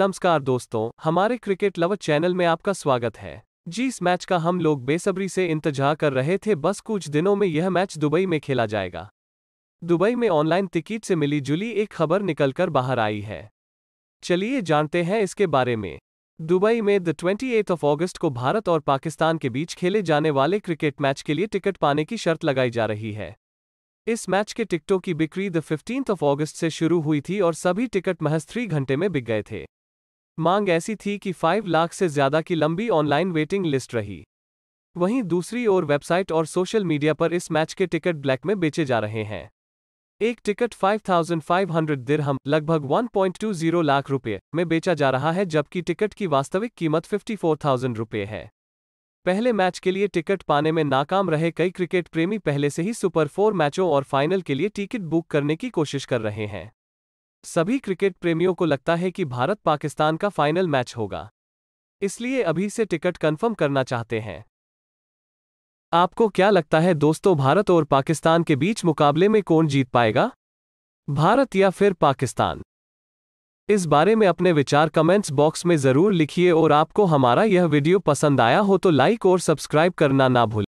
नमस्कार दोस्तों हमारे क्रिकेट लव चैनल में आपका स्वागत है जिस मैच का हम लोग बेसब्री से इंतजार कर रहे थे बस कुछ दिनों में यह मैच दुबई में खेला जाएगा दुबई में ऑनलाइन टिकट से मिली जुली एक खबर निकलकर बाहर आई है चलिए जानते हैं इसके बारे में दुबई में द ट्वेंटी ऑफ ऑगस्ट को भारत और पाकिस्तान के बीच खेले जाने वाले क्रिकेट मैच के लिए टिकट पाने की शर्त लगाई जा रही है इस मैच के टिकटों की बिक्री द फिफ्टींथ ऑफ ऑगस्ट से शुरू हुई थी और सभी टिकट महज थ्री घंटे में बिक गए थे मांग ऐसी थी कि 5 लाख से ज्यादा की लंबी ऑनलाइन वेटिंग लिस्ट रही वहीं दूसरी ओर वेबसाइट और सोशल मीडिया पर इस मैच के टिकट ब्लैक में बेचे जा रहे हैं एक टिकट 5,500 दिरहम लगभग 1.20 लाख रुपए में बेचा जा रहा है जबकि टिकट की वास्तविक कीमत 54,000 रुपए है पहले मैच के लिए टिकट पाने में नाकाम रहे कई क्रिकेट प्रेमी पहले से ही सुपर फोर मैचों और फाइनल के लिए टिकट बुक करने की कोशिश कर रहे हैं सभी क्रिकेट प्रेमियों को लगता है कि भारत पाकिस्तान का फाइनल मैच होगा इसलिए अभी से टिकट कंफर्म करना चाहते हैं आपको क्या लगता है दोस्तों भारत और पाकिस्तान के बीच मुकाबले में कौन जीत पाएगा भारत या फिर पाकिस्तान इस बारे में अपने विचार कमेंट्स बॉक्स में ज़रूर लिखिए और आपको हमारा यह वीडियो पसंद आया हो तो लाइक और सब्सक्राइब करना ना भूलें